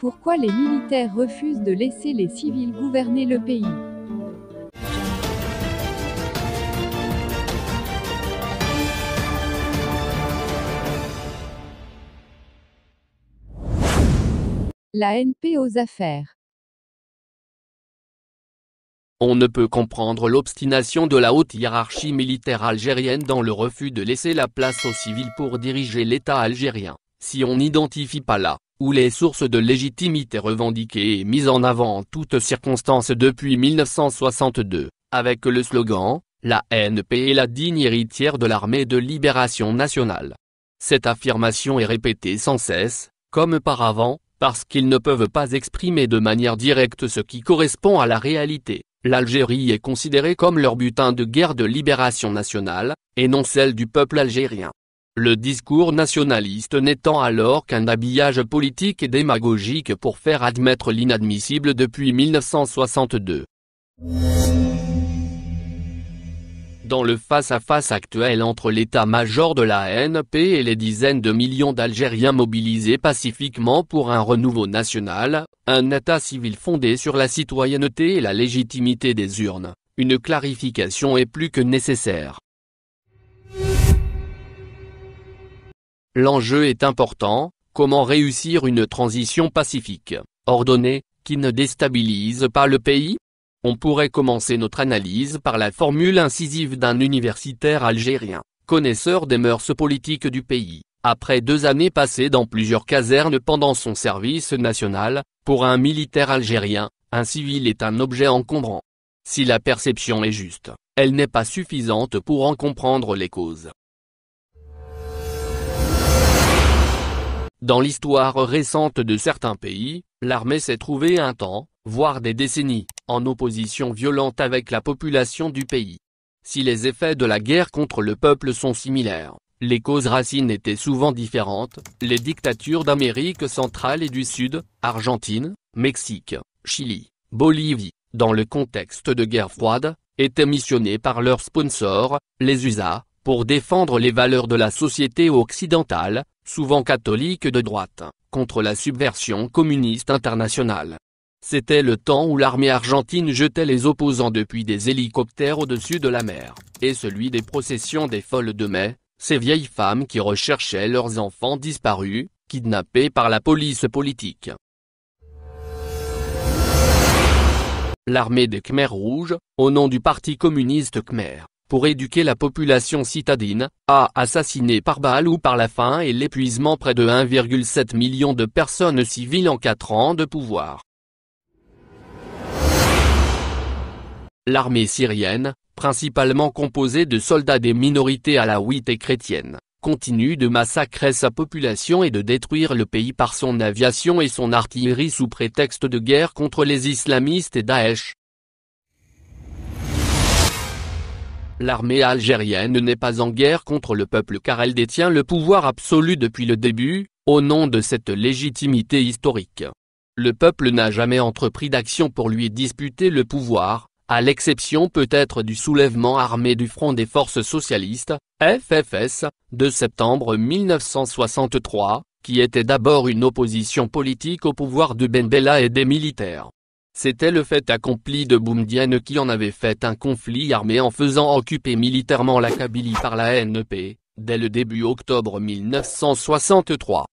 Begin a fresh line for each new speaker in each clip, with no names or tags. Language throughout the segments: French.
Pourquoi les militaires refusent de laisser les civils gouverner le pays La NP aux affaires. On ne peut comprendre l'obstination de la haute hiérarchie militaire algérienne dans le refus de laisser la place aux civils pour diriger l'État algérien, si on n'identifie pas là où les sources de légitimité revendiquées et mises en avant en toutes circonstances depuis 1962, avec le slogan « La NP est la digne héritière de l'armée de libération nationale ». Cette affirmation est répétée sans cesse, comme auparavant, parce qu'ils ne peuvent pas exprimer de manière directe ce qui correspond à la réalité. L'Algérie est considérée comme leur butin de guerre de libération nationale, et non celle du peuple algérien le discours nationaliste n'étant alors qu'un habillage politique et démagogique pour faire admettre l'inadmissible depuis 1962. Dans le face-à-face actuel entre l'état-major de la NP et les dizaines de millions d'Algériens mobilisés pacifiquement pour un renouveau national, un état civil fondé sur la citoyenneté et la légitimité des urnes, une clarification est plus que nécessaire. L'enjeu est important, comment réussir une transition pacifique, ordonnée, qui ne déstabilise pas le pays On pourrait commencer notre analyse par la formule incisive d'un universitaire algérien, connaisseur des mœurs politiques du pays, après deux années passées dans plusieurs casernes pendant son service national, pour un militaire algérien, un civil est un objet encombrant. Si la perception est juste, elle n'est pas suffisante pour en comprendre les causes. Dans l'histoire récente de certains pays, l'armée s'est trouvée un temps, voire des décennies, en opposition violente avec la population du pays. Si les effets de la guerre contre le peuple sont similaires, les causes racines étaient souvent différentes, les dictatures d'Amérique centrale et du Sud, Argentine, Mexique, Chili, Bolivie, dans le contexte de guerre froide, étaient missionnées par leurs sponsors, les USA, pour défendre les valeurs de la société occidentale, souvent catholique de droite, contre la subversion communiste internationale. C'était le temps où l'armée argentine jetait les opposants depuis des hélicoptères au-dessus de la mer, et celui des processions des folles de mai, ces vieilles femmes qui recherchaient leurs enfants disparus, kidnappés par la police politique. L'armée des Khmer rouges, au nom du Parti communiste khmer, pour éduquer la population citadine, a assassiné par balle ou par la faim et l'épuisement près de 1,7 million de personnes civiles en 4 ans de pouvoir. L'armée syrienne, principalement composée de soldats des minorités alaouites et chrétiennes, continue de massacrer sa population et de détruire le pays par son aviation et son artillerie sous prétexte de guerre contre les islamistes et Daesh. L'armée algérienne n'est pas en guerre contre le peuple car elle détient le pouvoir absolu depuis le début, au nom de cette légitimité historique. Le peuple n'a jamais entrepris d'action pour lui disputer le pouvoir, à l'exception peut-être du soulèvement armé du Front des Forces Socialistes, FFS, de septembre 1963, qui était d'abord une opposition politique au pouvoir de Ben Bella et des militaires. C'était le fait accompli de Boumdienne qui en avait fait un conflit armé en faisant occuper militairement la Kabylie par la NEP, dès le début octobre 1963.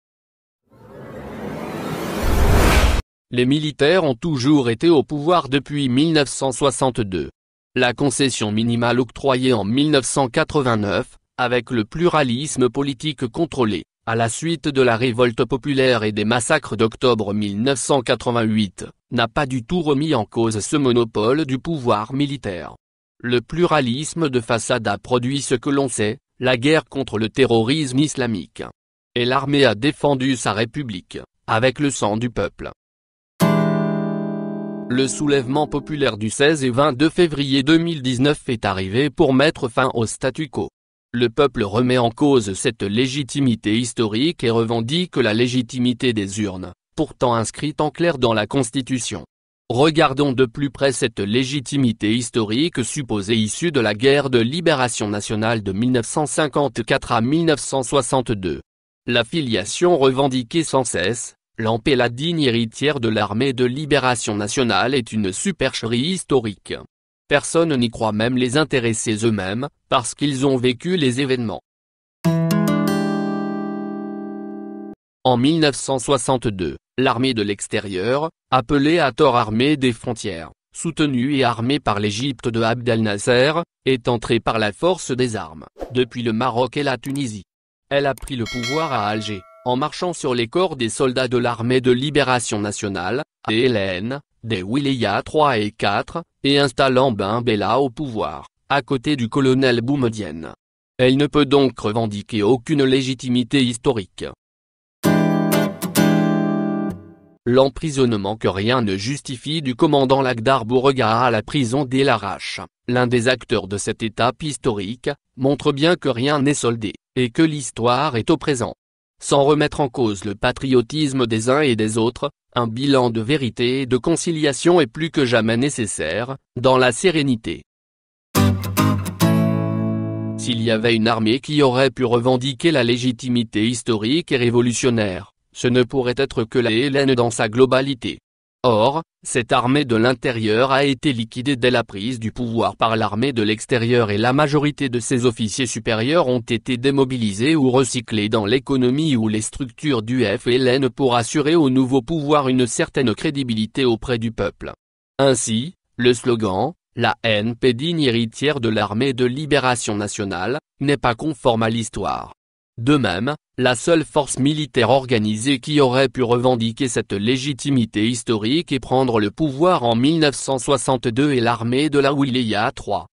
Les militaires ont toujours été au pouvoir depuis 1962. La concession minimale octroyée en 1989, avec le pluralisme politique contrôlé, à la suite de la révolte populaire et des massacres d'octobre 1988, n'a pas du tout remis en cause ce monopole du pouvoir militaire. Le pluralisme de façade a produit ce que l'on sait, la guerre contre le terrorisme islamique. Et l'armée a défendu sa république, avec le sang du peuple. Le soulèvement populaire du 16 et 22 février 2019 est arrivé pour mettre fin au statu quo. Le peuple remet en cause cette légitimité historique et revendique la légitimité des urnes, pourtant inscrite en clair dans la Constitution. Regardons de plus près cette légitimité historique supposée issue de la guerre de libération nationale de 1954 à 1962. La filiation revendiquée sans cesse, Lampé la digne héritière de l'armée de libération nationale est une supercherie historique. Personne n'y croit même les intéressés eux-mêmes, parce qu'ils ont vécu les événements. En 1962, l'armée de l'extérieur, appelée à tort armée des frontières, soutenue et armée par l'Égypte de Abdel Nasser, est entrée par la force des armes, depuis le Maroc et la Tunisie. Elle a pris le pouvoir à Alger, en marchant sur les corps des soldats de l'armée de libération nationale, Hélène, des Wilaya 3 et 4, et installant Bimbella au pouvoir, à côté du colonel Boumedienne. Elle ne peut donc revendiquer aucune légitimité historique. L'emprisonnement que rien ne justifie du commandant Lagdar Beauregard à la prison d'Elarache. l'un des acteurs de cette étape historique, montre bien que rien n'est soldé, et que l'histoire est au présent sans remettre en cause le patriotisme des uns et des autres, un bilan de vérité et de conciliation est plus que jamais nécessaire, dans la sérénité. S'il y avait une armée qui aurait pu revendiquer la légitimité historique et révolutionnaire, ce ne pourrait être que la Hélène dans sa globalité. Or, cette armée de l'intérieur a été liquidée dès la prise du pouvoir par l'armée de l'extérieur et la majorité de ses officiers supérieurs ont été démobilisés ou recyclés dans l'économie ou les structures du FLN pour assurer au nouveau pouvoir une certaine crédibilité auprès du peuple. Ainsi, le slogan la haine digne héritière de l'armée de libération nationale, n'est pas conforme à l'histoire. De même, la seule force militaire organisée qui aurait pu revendiquer cette légitimité historique et prendre le pouvoir en 1962 est l'armée de la Wilaya III.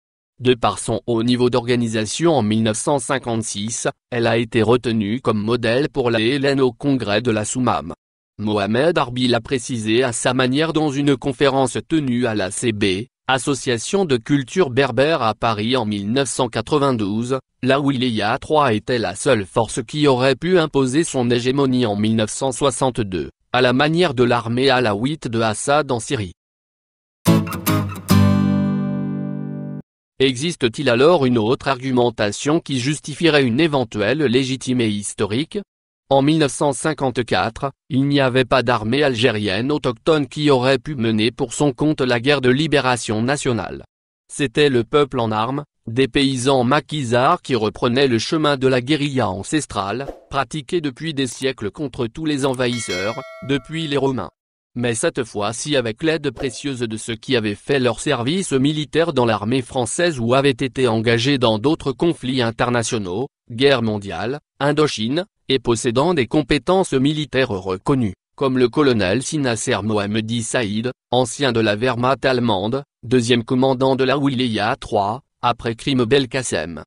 De par son haut niveau d'organisation en 1956, elle a été retenue comme modèle pour la Hélène au congrès de la Soumam. Mohamed Arbi l'a précisé à sa manière dans une conférence tenue à la CB, Association de culture berbère à Paris en 1992, la Wilaya III était la seule force qui aurait pu imposer son hégémonie en 1962, à la manière de l'armée alaouite de Assad en Syrie. Existe-t-il alors une autre argumentation qui justifierait une éventuelle légitime et historique En 1954, il n'y avait pas d'armée algérienne autochtone qui aurait pu mener pour son compte la guerre de libération nationale. C'était le peuple en armes, des paysans maquisards qui reprenaient le chemin de la guérilla ancestrale, pratiquée depuis des siècles contre tous les envahisseurs, depuis les Romains. Mais cette fois-ci avec l'aide précieuse de ceux qui avaient fait leur service militaire dans l'armée française ou avaient été engagés dans d'autres conflits internationaux, guerre mondiale, Indochine, et possédant des compétences militaires reconnues, comme le colonel Sinasser Mohamedi Saïd, ancien de la Wehrmacht allemande, deuxième commandant de la Wilaya III, après crime Belkacem.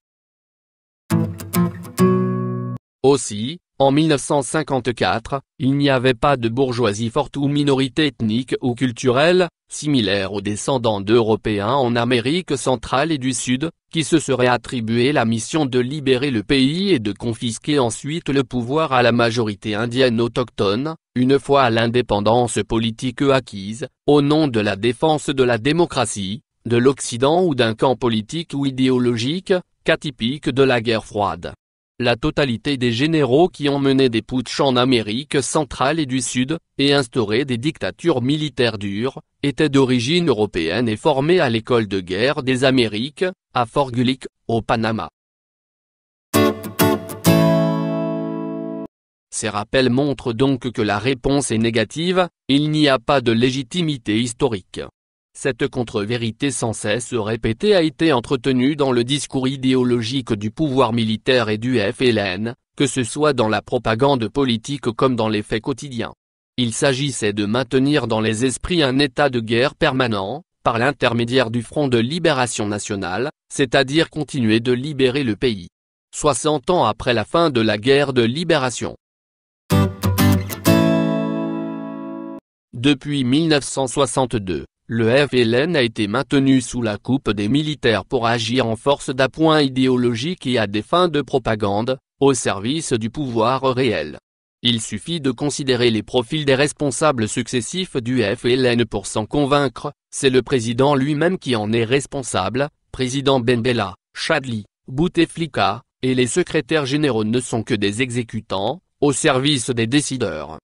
Aussi, en 1954, il n'y avait pas de bourgeoisie forte ou minorité ethnique ou culturelle, similaire aux descendants d'Européens en Amérique centrale et du Sud, qui se serait attribué la mission de libérer le pays et de confisquer ensuite le pouvoir à la majorité indienne autochtone, une fois l'indépendance politique acquise, au nom de la défense de la démocratie, de l'Occident ou d'un camp politique ou idéologique, qu'atypique de la guerre froide. La totalité des généraux qui ont mené des putsch en Amérique centrale et du Sud, et instauré des dictatures militaires dures, étaient d'origine européenne et formés à l'école de guerre des Amériques, à Fort Gulick, au Panama. Ces rappels montrent donc que la réponse est négative, il n'y a pas de légitimité historique. Cette contre-vérité sans cesse répétée a été entretenue dans le discours idéologique du pouvoir militaire et du FLN, que ce soit dans la propagande politique comme dans les faits quotidiens. Il s'agissait de maintenir dans les esprits un état de guerre permanent, par l'intermédiaire du Front de Libération Nationale, c'est-à-dire continuer de libérer le pays. 60 ans après la fin de la guerre de libération. Depuis 1962 le FLN a été maintenu sous la coupe des militaires pour agir en force d'appoint idéologique et à des fins de propagande, au service du pouvoir réel. Il suffit de considérer les profils des responsables successifs du FLN pour s'en convaincre, c'est le président lui-même qui en est responsable, président Benbella, Chadli, Bouteflika, et les secrétaires généraux ne sont que des exécutants, au service des décideurs.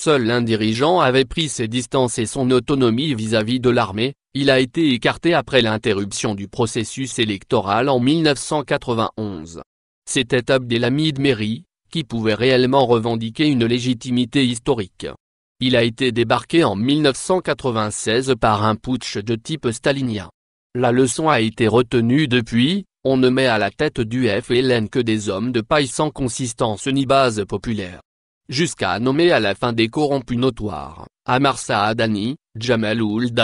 Seul un dirigeant avait pris ses distances et son autonomie vis-à-vis de l'armée, il a été écarté après l'interruption du processus électoral en 1991. C'était Abdelhamid Meri, qui pouvait réellement revendiquer une légitimité historique. Il a été débarqué en 1996 par un putsch de type stalinien. La leçon a été retenue depuis, on ne met à la tête du FLN que des hommes de paille sans consistance ni base populaire jusqu'à nommer à la fin des corrompus notoires, Amar Saadani, Jamal Ould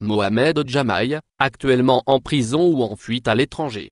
Mohamed Jamaï, actuellement en prison ou en fuite à l'étranger.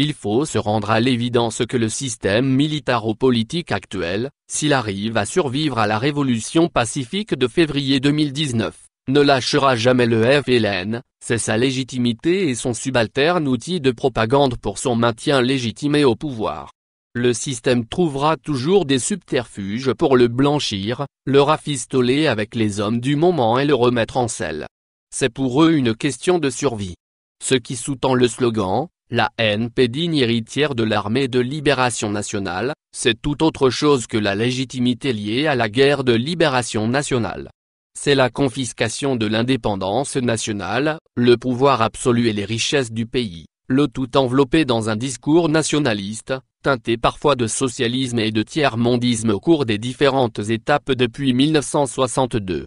Il faut se rendre à l'évidence que le système militaro-politique actuel, s'il arrive à survivre à la révolution pacifique de février 2019, ne lâchera jamais le FLN, c'est sa légitimité et son subalterne outil de propagande pour son maintien légitimé au pouvoir. Le système trouvera toujours des subterfuges pour le blanchir, le rafistoler avec les hommes du moment et le remettre en selle. C'est pour eux une question de survie. Ce qui sous-tend le slogan, la haine digne héritière de l'armée de libération nationale, c'est tout autre chose que la légitimité liée à la guerre de libération nationale c'est la confiscation de l'indépendance nationale, le pouvoir absolu et les richesses du pays, le tout enveloppé dans un discours nationaliste, teinté parfois de socialisme et de tiers-mondisme au cours des différentes étapes depuis 1962.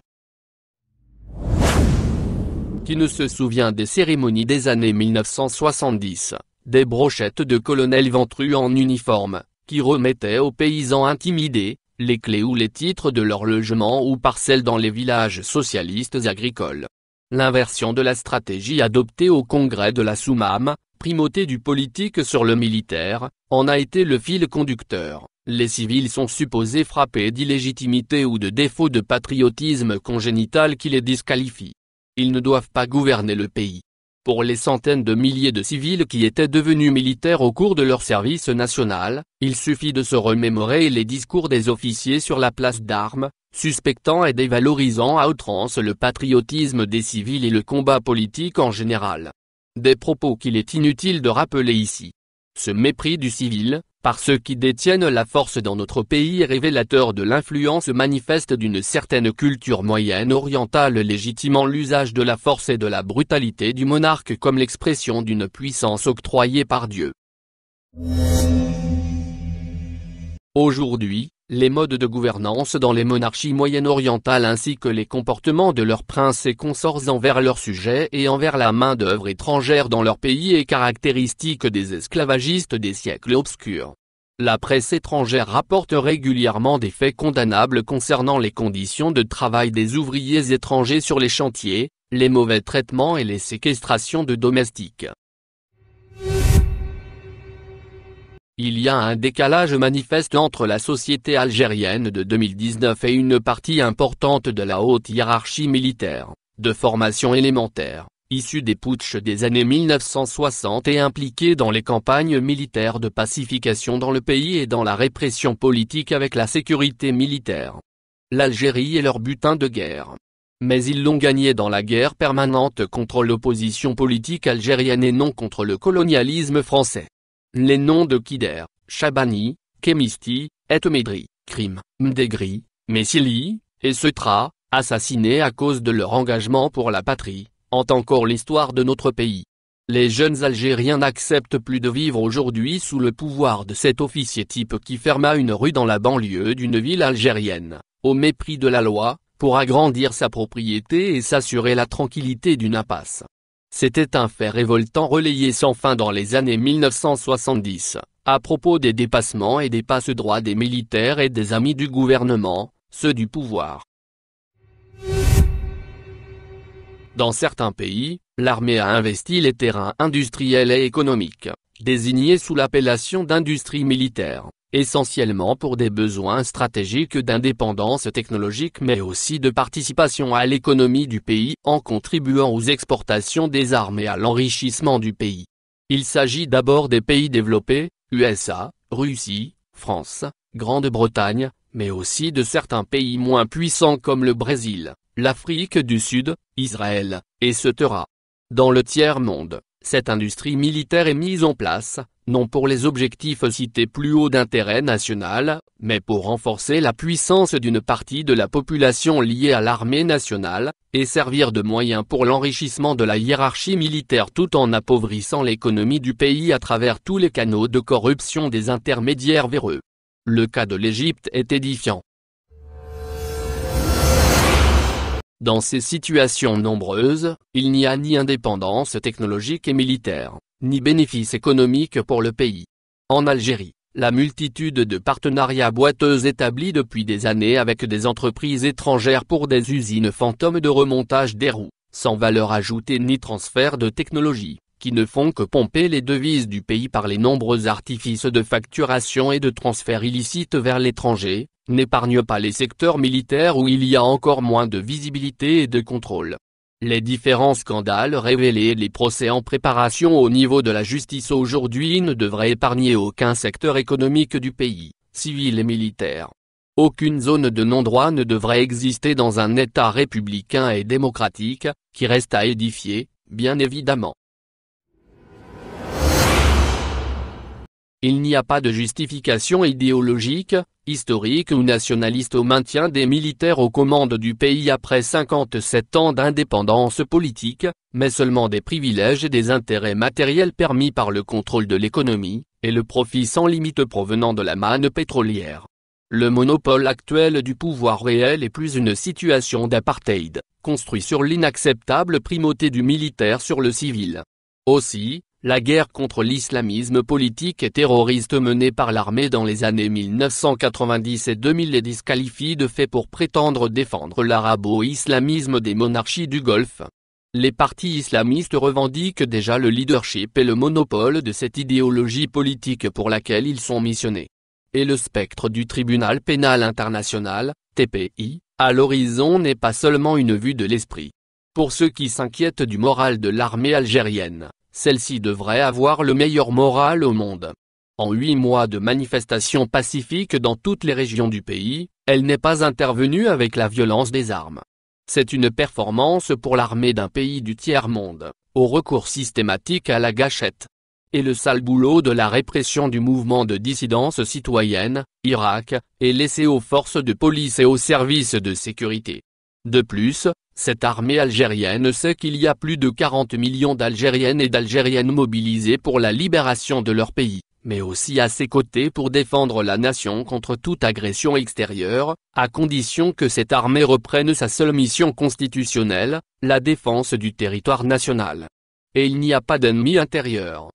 Qui ne se souvient des cérémonies des années 1970, des brochettes de colonels ventrus en uniforme, qui remettaient aux paysans intimidés, les clés ou les titres de leur logements ou parcelles dans les villages socialistes agricoles. L'inversion de la stratégie adoptée au congrès de la Soumam, primauté du politique sur le militaire, en a été le fil conducteur. Les civils sont supposés frappés d'illégitimité ou de défaut de patriotisme congénital qui les disqualifie. Ils ne doivent pas gouverner le pays. Pour les centaines de milliers de civils qui étaient devenus militaires au cours de leur service national, il suffit de se remémorer les discours des officiers sur la place d'armes, suspectant et dévalorisant à outrance le patriotisme des civils et le combat politique en général. Des propos qu'il est inutile de rappeler ici. Ce mépris du civil, par ceux qui détiennent la force dans notre pays révélateur de l'influence manifeste d'une certaine culture moyenne orientale légitimant l'usage de la force et de la brutalité du monarque comme l'expression d'une puissance octroyée par Dieu. Aujourd'hui, les modes de gouvernance dans les monarchies moyen-orientales ainsi que les comportements de leurs princes et consorts envers leurs sujets et envers la main-d'œuvre étrangère dans leur pays est caractéristique des esclavagistes des siècles obscurs. La presse étrangère rapporte régulièrement des faits condamnables concernant les conditions de travail des ouvriers étrangers sur les chantiers, les mauvais traitements et les séquestrations de domestiques. Il y a un décalage manifeste entre la société algérienne de 2019 et une partie importante de la haute hiérarchie militaire, de formation élémentaire, issue des putschs des années 1960 et impliquée dans les campagnes militaires de pacification dans le pays et dans la répression politique avec la sécurité militaire. L'Algérie est leur butin de guerre. Mais ils l'ont gagné dans la guerre permanente contre l'opposition politique algérienne et non contre le colonialisme français. Les noms de Kider, Chabani, Kemisti, Etmedri, Krim, Mdegri, Messili, et Cetra, assassinés à cause de leur engagement pour la patrie, ont encore l'histoire de notre pays. Les jeunes Algériens n'acceptent plus de vivre aujourd'hui sous le pouvoir de cet officier type qui ferma une rue dans la banlieue d'une ville algérienne, au mépris de la loi, pour agrandir sa propriété et s'assurer la tranquillité d'une impasse. C'était un fait révoltant relayé sans fin dans les années 1970, à propos des dépassements et des passe-droits des militaires et des amis du gouvernement, ceux du pouvoir. Dans certains pays, l'armée a investi les terrains industriels et économiques, désignés sous l'appellation d'industrie militaire essentiellement pour des besoins stratégiques d'indépendance technologique mais aussi de participation à l'économie du pays en contribuant aux exportations des armes et à l'enrichissement du pays. Il s'agit d'abord des pays développés, USA, Russie, France, Grande-Bretagne, mais aussi de certains pays moins puissants comme le Brésil, l'Afrique du Sud, Israël, etc. Dans le tiers-monde, cette industrie militaire est mise en place, non pour les objectifs cités plus haut d'intérêt national, mais pour renforcer la puissance d'une partie de la population liée à l'armée nationale, et servir de moyen pour l'enrichissement de la hiérarchie militaire tout en appauvrissant l'économie du pays à travers tous les canaux de corruption des intermédiaires véreux. Le cas de l'Égypte est édifiant. Dans ces situations nombreuses, il n'y a ni indépendance technologique et militaire, ni bénéfice économique pour le pays. En Algérie, la multitude de partenariats boiteux établis depuis des années avec des entreprises étrangères pour des usines fantômes de remontage des roues, sans valeur ajoutée ni transfert de technologie, qui ne font que pomper les devises du pays par les nombreux artifices de facturation et de transferts illicite vers l'étranger, n'épargne pas les secteurs militaires où il y a encore moins de visibilité et de contrôle. Les différents scandales révélés et les procès en préparation au niveau de la justice aujourd'hui ne devraient épargner aucun secteur économique du pays, civil et militaire. Aucune zone de non-droit ne devrait exister dans un État républicain et démocratique, qui reste à édifier, bien évidemment. Il n'y a pas de justification idéologique, historique ou nationaliste au maintien des militaires aux commandes du pays après 57 ans d'indépendance politique, mais seulement des privilèges et des intérêts matériels permis par le contrôle de l'économie, et le profit sans limite provenant de la manne pétrolière. Le monopole actuel du pouvoir réel est plus une situation d'apartheid, construit sur l'inacceptable primauté du militaire sur le civil. Aussi, la guerre contre l'islamisme politique et terroriste menée par l'armée dans les années 1990 et 2000 les disqualifie de fait pour prétendre défendre l'arabo-islamisme des monarchies du Golfe. Les partis islamistes revendiquent déjà le leadership et le monopole de cette idéologie politique pour laquelle ils sont missionnés. Et le spectre du tribunal pénal international, TPI, à l'horizon n'est pas seulement une vue de l'esprit. Pour ceux qui s'inquiètent du moral de l'armée algérienne, celle-ci devrait avoir le meilleur moral au monde. En huit mois de manifestations pacifiques dans toutes les régions du pays, elle n'est pas intervenue avec la violence des armes. C'est une performance pour l'armée d'un pays du tiers-monde, au recours systématique à la gâchette. Et le sale boulot de la répression du mouvement de dissidence citoyenne, Irak, est laissé aux forces de police et aux services de sécurité. De plus, cette armée algérienne sait qu'il y a plus de 40 millions d'Algériennes et d'Algériennes mobilisées pour la libération de leur pays, mais aussi à ses côtés pour défendre la nation contre toute agression extérieure, à condition que cette armée reprenne sa seule mission constitutionnelle, la défense du territoire national. Et il n'y a pas d'ennemi intérieur.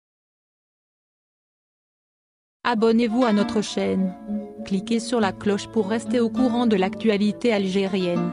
Abonnez-vous à notre chaîne. Cliquez sur la cloche pour rester au courant de l'actualité algérienne.